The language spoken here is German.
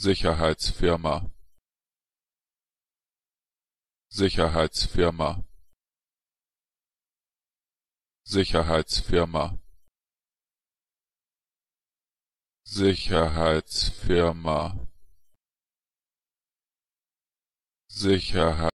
Sicherheitsfirma Sicherheitsfirma Sicherheitsfirma Sicherheitsfirma Sicherheit